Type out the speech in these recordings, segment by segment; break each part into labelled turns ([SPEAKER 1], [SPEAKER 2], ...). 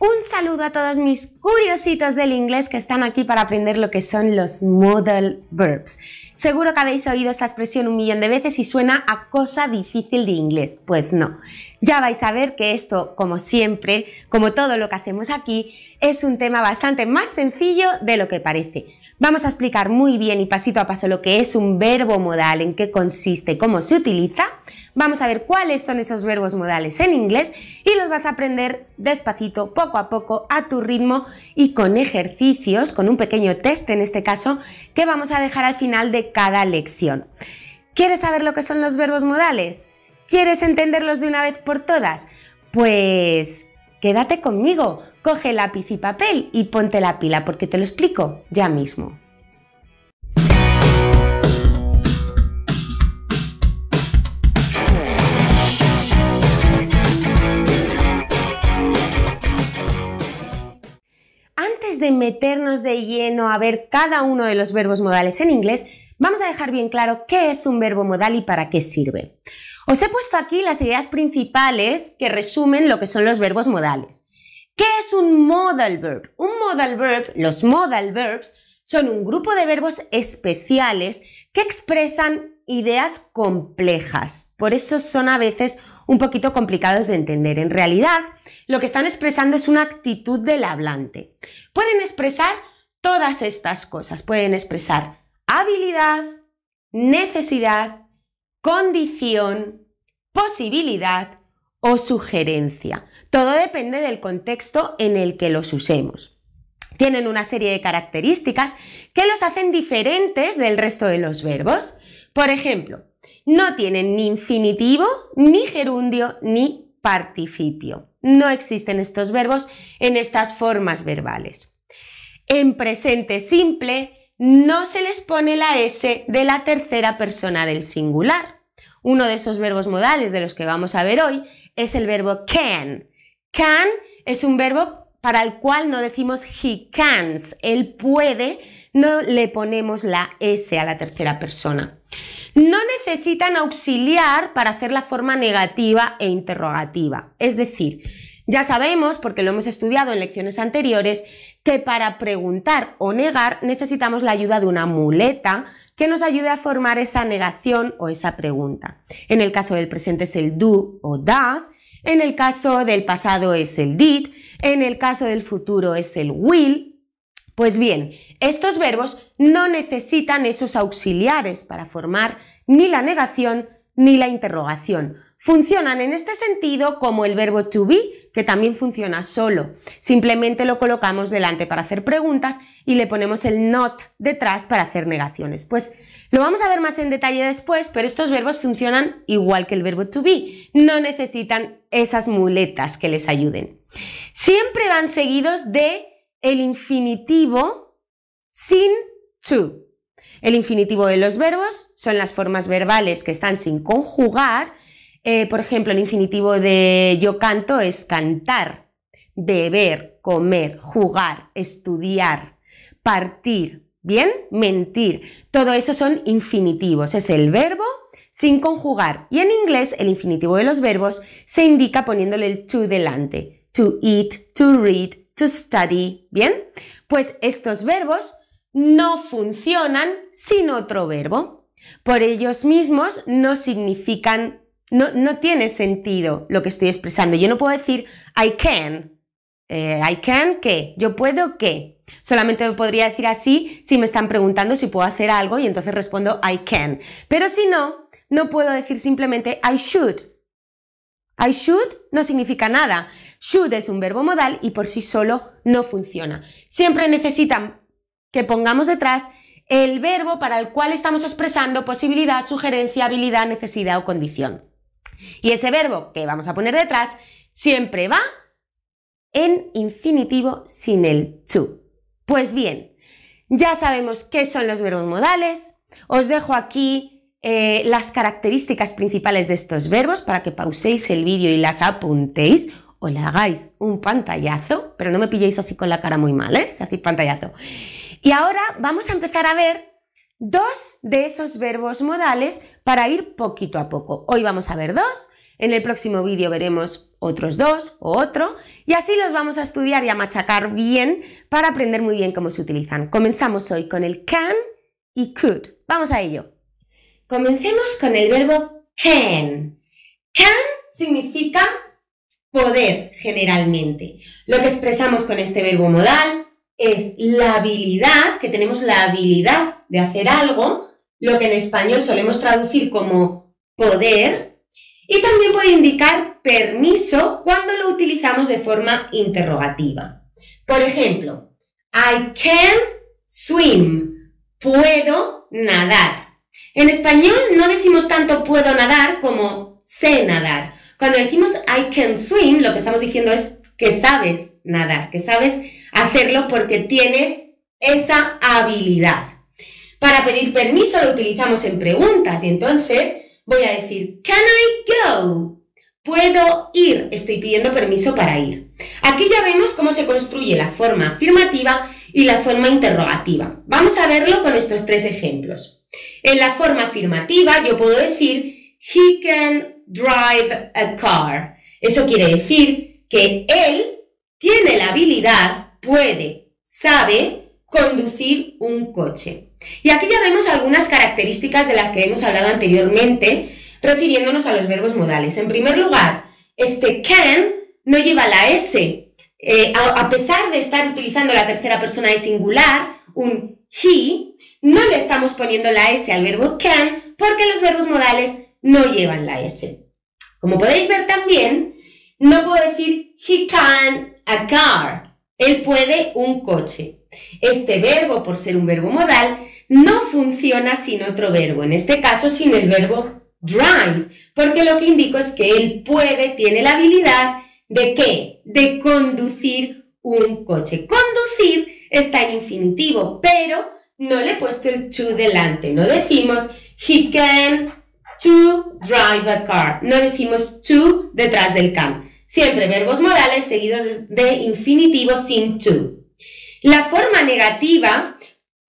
[SPEAKER 1] Un saludo a todos mis curiositos del inglés que están aquí para aprender lo que son los modal verbs. Seguro que habéis oído esta expresión un millón de veces y suena a cosa difícil de inglés. Pues no. Ya vais a ver que esto, como siempre, como todo lo que hacemos aquí, es un tema bastante más sencillo de lo que parece. Vamos a explicar muy bien y pasito a paso lo que es un verbo modal, en qué consiste, cómo se utiliza Vamos a ver cuáles son esos verbos modales en inglés y los vas a aprender despacito, poco a poco, a tu ritmo y con ejercicios, con un pequeño test en este caso, que vamos a dejar al final de cada lección. ¿Quieres saber lo que son los verbos modales? ¿Quieres entenderlos de una vez por todas? Pues quédate conmigo, coge lápiz y papel y ponte la pila porque te lo explico ya mismo. de meternos de lleno a ver cada uno de los verbos modales en inglés, vamos a dejar bien claro qué es un verbo modal y para qué sirve. Os he puesto aquí las ideas principales que resumen lo que son los verbos modales. ¿Qué es un modal verb? Un modal verb, los modal verbs, son un grupo de verbos especiales que expresan ideas complejas. Por eso son a veces un poquito complicados de entender. En realidad, lo que están expresando es una actitud del hablante. Pueden expresar todas estas cosas. Pueden expresar habilidad, necesidad, condición, posibilidad o sugerencia. Todo depende del contexto en el que los usemos. Tienen una serie de características que los hacen diferentes del resto de los verbos. Por ejemplo, no tienen ni infinitivo, ni gerundio, ni participio. No existen estos verbos en estas formas verbales. En presente simple no se les pone la S de la tercera persona del singular. Uno de esos verbos modales de los que vamos a ver hoy es el verbo can. Can es un verbo para el cual no decimos he cans, él puede, no le ponemos la S a la tercera persona. No necesitan auxiliar para hacer la forma negativa e interrogativa. Es decir, ya sabemos, porque lo hemos estudiado en lecciones anteriores, que para preguntar o negar necesitamos la ayuda de una muleta que nos ayude a formar esa negación o esa pregunta. En el caso del presente es el do o das, en el caso del pasado es el did, en el caso del futuro es el will, pues bien, estos verbos no necesitan esos auxiliares para formar ni la negación ni la interrogación. Funcionan en este sentido como el verbo to be, que también funciona solo. Simplemente lo colocamos delante para hacer preguntas y le ponemos el not detrás para hacer negaciones. Pues lo vamos a ver más en detalle después, pero estos verbos funcionan igual que el verbo to be. No necesitan esas muletas que les ayuden. Siempre van seguidos de el infinitivo sin to. El infinitivo de los verbos son las formas verbales que están sin conjugar. Eh, por ejemplo, el infinitivo de yo canto es cantar, beber, comer, jugar, estudiar, partir, ¿bien? Mentir. Todo eso son infinitivos. Es el verbo sin conjugar. Y en inglés, el infinitivo de los verbos se indica poniéndole el to delante. To eat, to read, to study. Bien, pues estos verbos no funcionan sin otro verbo. Por ellos mismos no significan, no, no tiene sentido lo que estoy expresando. Yo no puedo decir I can. Eh, I can, que Yo puedo, que Solamente podría decir así si me están preguntando si puedo hacer algo y entonces respondo I can. Pero si no, no puedo decir simplemente I should I should no significa nada. Should es un verbo modal y por sí solo no funciona. Siempre necesitan que pongamos detrás el verbo para el cual estamos expresando posibilidad, sugerencia, habilidad, necesidad o condición. Y ese verbo que vamos a poner detrás siempre va en infinitivo sin el to. Pues bien, ya sabemos qué son los verbos modales. Os dejo aquí eh, las características principales de estos verbos para que pauséis el vídeo y las apuntéis o le hagáis un pantallazo, pero no me pilléis así con la cara muy mal, ¿eh? Si hacéis pantallazo. Y ahora vamos a empezar a ver dos de esos verbos modales para ir poquito a poco. Hoy vamos a ver dos, en el próximo vídeo veremos otros dos o otro, y así los vamos a estudiar y a machacar bien para aprender muy bien cómo se utilizan. Comenzamos hoy con el can y could. Vamos a ello. Comencemos con el verbo can. Can significa poder generalmente. Lo que expresamos con este verbo modal es la habilidad, que tenemos la habilidad de hacer algo, lo que en español solemos traducir como poder, y también puede indicar permiso cuando lo utilizamos de forma interrogativa. Por ejemplo, I can swim, puedo nadar. En español no decimos tanto puedo nadar como sé nadar. Cuando decimos I can swim, lo que estamos diciendo es que sabes nadar, que sabes hacerlo porque tienes esa habilidad. Para pedir permiso lo utilizamos en preguntas y entonces voy a decir Can I go? Puedo ir, estoy pidiendo permiso para ir. Aquí ya vemos cómo se construye la forma afirmativa y la forma interrogativa. Vamos a verlo con estos tres ejemplos. En la forma afirmativa yo puedo decir he can drive a car. Eso quiere decir que él tiene la habilidad, puede, sabe conducir un coche. Y aquí ya vemos algunas características de las que hemos hablado anteriormente refiriéndonos a los verbos modales. En primer lugar, este can no lleva la S. Eh, a, a pesar de estar utilizando la tercera persona de singular, un he no le estamos poniendo la S al verbo can porque los verbos modales no llevan la S. Como podéis ver también, no puedo decir he can a car. Él puede un coche. Este verbo, por ser un verbo modal, no funciona sin otro verbo, en este caso sin el verbo drive, porque lo que indico es que él puede, tiene la habilidad de qué? De conducir un coche. Conducir está en infinitivo, pero no le he puesto el to delante. No decimos he can to drive a car. No decimos to detrás del can. Siempre verbos modales seguidos de infinitivo sin to. La forma negativa,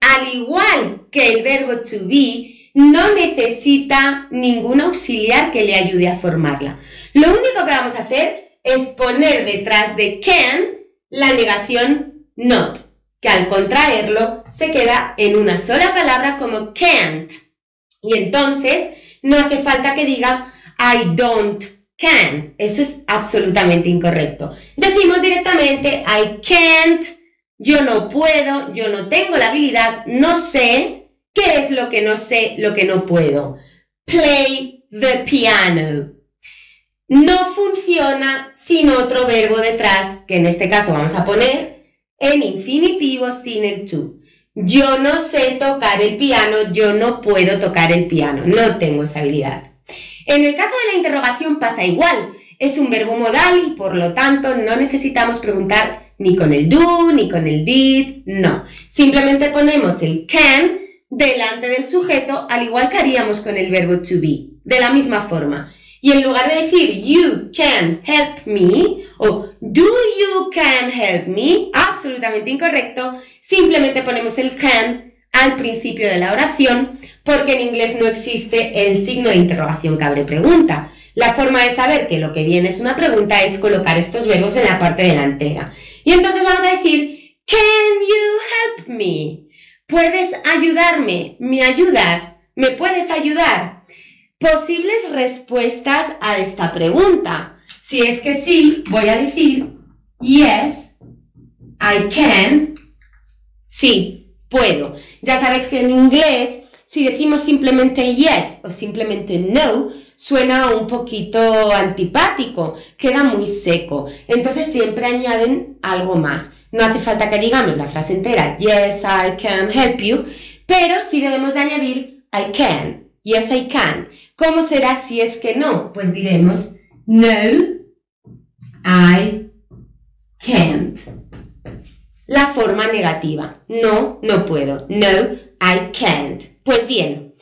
[SPEAKER 1] al igual que el verbo to be, no necesita ningún auxiliar que le ayude a formarla. Lo único que vamos a hacer es poner detrás de can la negación not que al contraerlo se queda en una sola palabra como can't. Y entonces no hace falta que diga I don't can. Eso es absolutamente incorrecto. Decimos directamente I can't, yo no puedo, yo no tengo la habilidad, no sé. ¿Qué es lo que no sé, lo que no puedo? Play the piano. No funciona sin otro verbo detrás, que en este caso vamos a poner en infinitivo sin el to. Yo no sé tocar el piano, yo no puedo tocar el piano, no tengo esa habilidad. En el caso de la interrogación pasa igual, es un verbo modal y por lo tanto no necesitamos preguntar ni con el do, ni con el did, no. Simplemente ponemos el can delante del sujeto al igual que haríamos con el verbo to be, de la misma forma. Y en lugar de decir you can help me o do you can help me, absolutamente incorrecto, simplemente ponemos el can al principio de la oración porque en inglés no existe el signo de interrogación que abre pregunta. La forma de saber que lo que viene es una pregunta es colocar estos verbos en la parte delantera. Y entonces vamos a decir, can you help me? ¿Puedes ayudarme? ¿Me ayudas? ¿Me puedes ayudar? posibles respuestas a esta pregunta. Si es que sí, voy a decir, yes, I can. Sí, puedo. Ya sabes que en inglés, si decimos simplemente yes o simplemente no, suena un poquito antipático, queda muy seco. Entonces siempre añaden algo más. No hace falta que digamos la frase entera, yes, I can help you, pero sí debemos de añadir I can, yes, I can. ¿Cómo será si es que no? Pues diremos, no, I can't. La forma negativa, no, no puedo, no, I can't. Pues bien,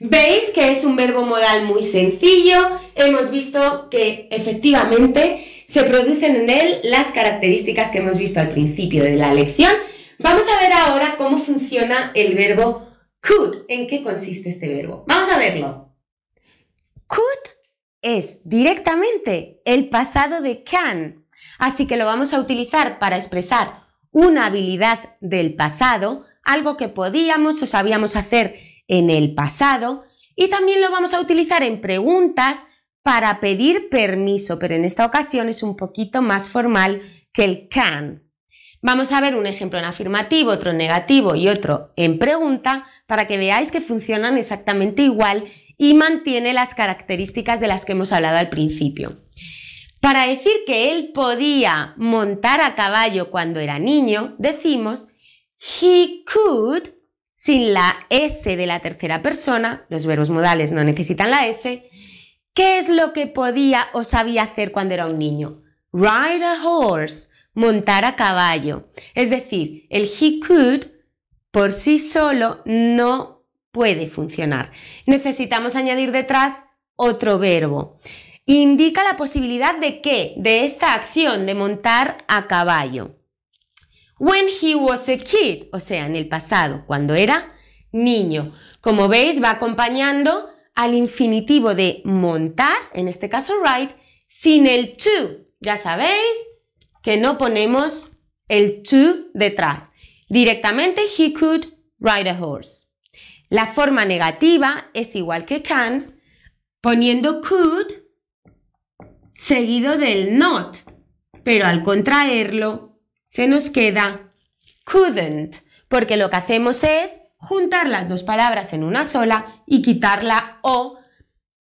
[SPEAKER 1] veis que es un verbo modal muy sencillo, hemos visto que efectivamente se producen en él las características que hemos visto al principio de la lección. Vamos a ver ahora cómo funciona el verbo could, en qué consiste este verbo. Vamos a verlo. Could es directamente el pasado de can, así que lo vamos a utilizar para expresar una habilidad del pasado, algo que podíamos o sabíamos hacer en el pasado, y también lo vamos a utilizar en preguntas para pedir permiso, pero en esta ocasión es un poquito más formal que el can. Vamos a ver un ejemplo en afirmativo, otro en negativo y otro en pregunta para que veáis que funcionan exactamente igual y mantiene las características de las que hemos hablado al principio. Para decir que él podía montar a caballo cuando era niño, decimos he could sin la S de la tercera persona, los verbos modales no necesitan la S, ¿qué es lo que podía o sabía hacer cuando era un niño? Ride a horse, montar a caballo. Es decir, el he could por sí solo no puede funcionar. Necesitamos añadir detrás otro verbo. Indica la posibilidad de que, de esta acción de montar a caballo. When he was a kid, o sea, en el pasado, cuando era niño. Como veis, va acompañando al infinitivo de montar, en este caso ride, sin el to. Ya sabéis que no ponemos el to detrás. Directamente, he could ride a horse. La forma negativa es igual que can, poniendo could seguido del not, pero al contraerlo se nos queda couldn't, porque lo que hacemos es juntar las dos palabras en una sola y quitar la o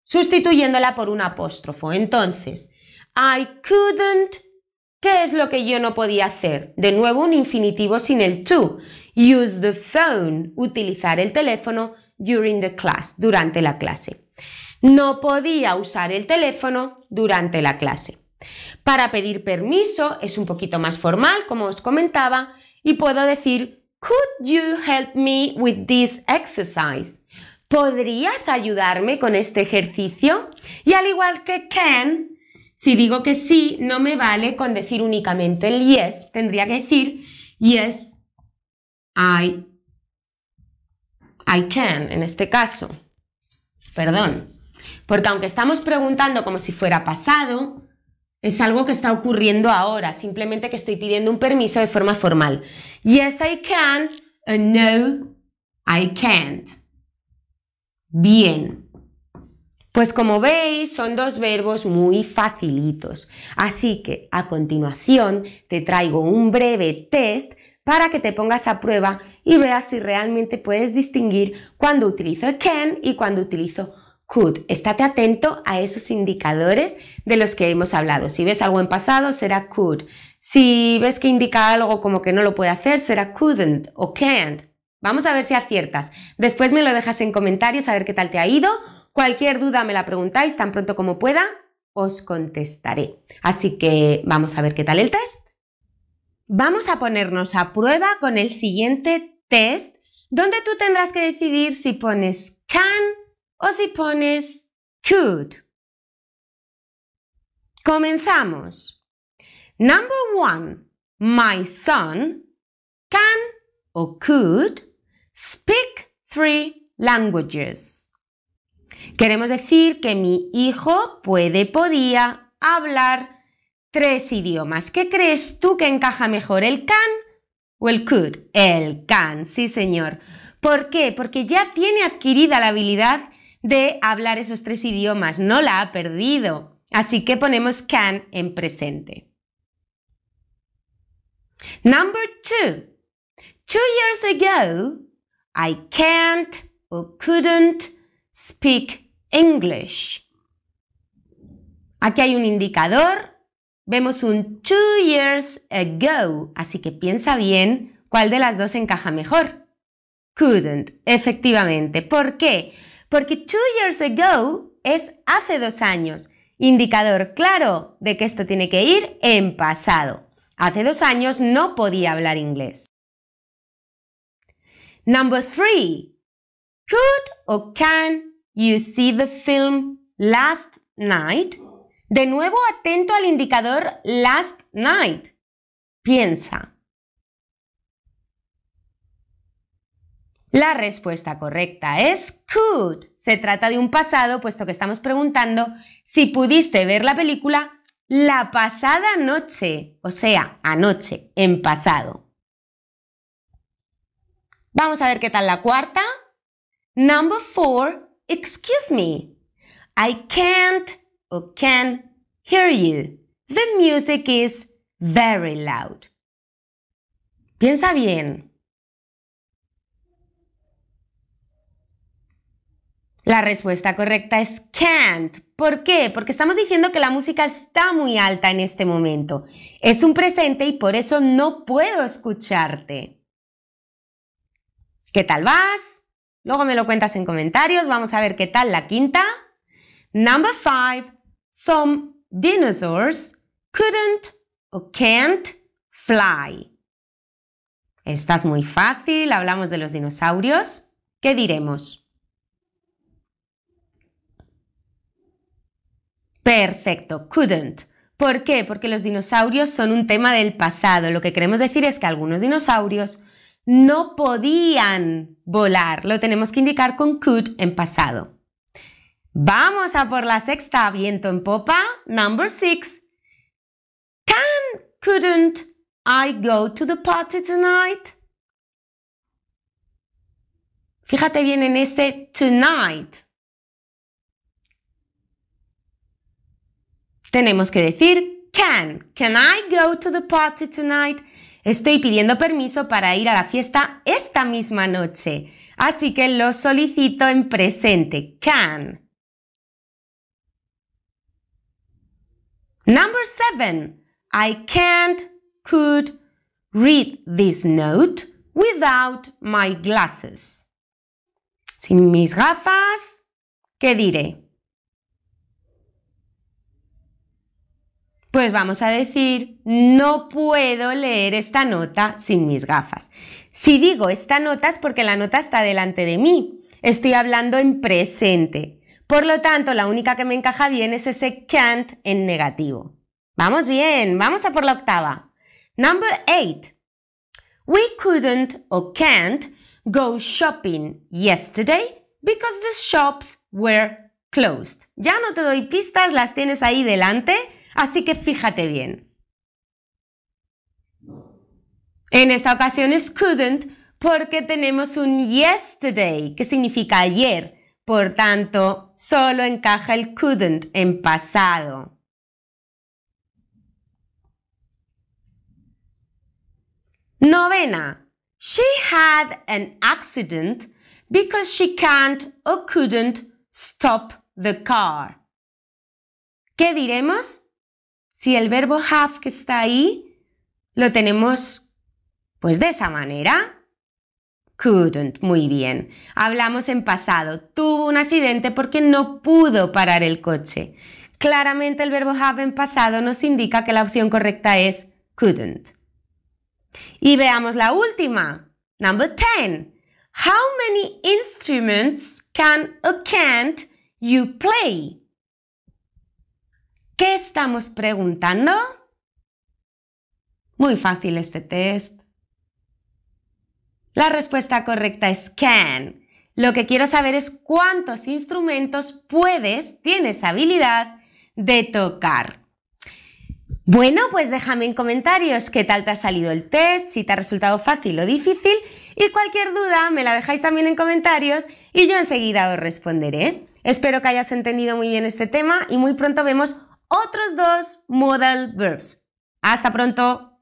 [SPEAKER 1] sustituyéndola por un apóstrofo. Entonces, I couldn't, ¿qué es lo que yo no podía hacer? De nuevo un infinitivo sin el to Use the phone, utilizar el teléfono during the class, durante la clase. No podía usar el teléfono durante la clase. Para pedir permiso es un poquito más formal, como os comentaba, y puedo decir, Could you help me with this exercise? ¿Podrías ayudarme con este ejercicio? Y al igual que can, si digo que sí, no me vale con decir únicamente el yes, tendría que decir, Yes, I, I can, en este caso. Perdón. Porque aunque estamos preguntando como si fuera pasado, es algo que está ocurriendo ahora, simplemente que estoy pidiendo un permiso de forma formal. Yes, I can, and no, I can't. Bien. Pues como veis, son dos verbos muy facilitos. Así que a continuación te traigo un breve test para que te pongas a prueba y veas si realmente puedes distinguir cuando utilizo can y cuando utilizo could. Estate atento a esos indicadores de los que hemos hablado. Si ves algo en pasado, será could. Si ves que indica algo como que no lo puede hacer, será couldn't o can't. Vamos a ver si aciertas. Después me lo dejas en comentarios a ver qué tal te ha ido. Cualquier duda me la preguntáis tan pronto como pueda, os contestaré. Así que vamos a ver qué tal el test. Vamos a ponernos a prueba con el siguiente test, donde tú tendrás que decidir si pones can o si pones could. Comenzamos. Number one. My son can o could speak three languages. Queremos decir que mi hijo puede, podía hablar tres idiomas. ¿Qué crees tú que encaja mejor, el can o el could? El can, sí señor. ¿Por qué? Porque ya tiene adquirida la habilidad de hablar esos tres idiomas, no la ha perdido. Así que ponemos can en presente. Number two. Two years ago, I can't or couldn't speak English. Aquí hay un indicador Vemos un two years ago, así que piensa bien cuál de las dos encaja mejor. Couldn't, efectivamente. ¿Por qué? Porque two years ago es hace dos años, indicador claro de que esto tiene que ir en pasado. Hace dos años no podía hablar inglés. Number three. Could or can you see the film last night? De nuevo atento al indicador last night. Piensa. La respuesta correcta es could. Se trata de un pasado, puesto que estamos preguntando si pudiste ver la película la pasada noche, o sea, anoche, en pasado. Vamos a ver qué tal la cuarta. Number four, excuse me. I can't o can hear you. The music is very loud. Piensa bien. La respuesta correcta es can't. ¿Por qué? Porque estamos diciendo que la música está muy alta en este momento. Es un presente y por eso no puedo escucharte. ¿Qué tal vas? Luego me lo cuentas en comentarios. Vamos a ver qué tal la quinta. Number five. Some dinosaurs couldn't o can't fly. Esta es muy fácil, hablamos de los dinosaurios. ¿Qué diremos? Perfecto, couldn't. ¿Por qué? Porque los dinosaurios son un tema del pasado. Lo que queremos decir es que algunos dinosaurios no podían volar. Lo tenemos que indicar con could en pasado. Vamos a por la sexta, viento en popa. Number six. Can, couldn't I go to the party tonight? Fíjate bien en ese tonight. Tenemos que decir can. Can I go to the party tonight? Estoy pidiendo permiso para ir a la fiesta esta misma noche. Así que lo solicito en presente. Can. Number seven, I can't, could read this note without my glasses. Sin mis gafas, ¿qué diré? Pues vamos a decir, no puedo leer esta nota sin mis gafas. Si digo esta nota es porque la nota está delante de mí. Estoy hablando en presente. Por lo tanto, la única que me encaja bien es ese can't en negativo. Vamos bien, vamos a por la octava. Number eight. We couldn't or can't go shopping yesterday because the shops were closed. Ya no te doy pistas, las tienes ahí delante, así que fíjate bien. En esta ocasión es couldn't porque tenemos un yesterday, que significa ayer. Por tanto, solo encaja el couldn't en pasado. Novena. She had an accident because she can't or couldn't stop the car. ¿Qué diremos? Si el verbo have que está ahí, lo tenemos pues de esa manera couldn't. Muy bien. Hablamos en pasado. Tuvo un accidente porque no pudo parar el coche. Claramente el verbo have en pasado nos indica que la opción correcta es couldn't. Y veamos la última. Number 10. How many instruments can or can't you play? ¿Qué estamos preguntando? Muy fácil este test. La respuesta correcta es can. Lo que quiero saber es cuántos instrumentos puedes, tienes habilidad de tocar. Bueno, pues déjame en comentarios qué tal te ha salido el test, si te ha resultado fácil o difícil y cualquier duda me la dejáis también en comentarios y yo enseguida os responderé. Espero que hayas entendido muy bien este tema y muy pronto vemos otros dos modal verbs. Hasta pronto.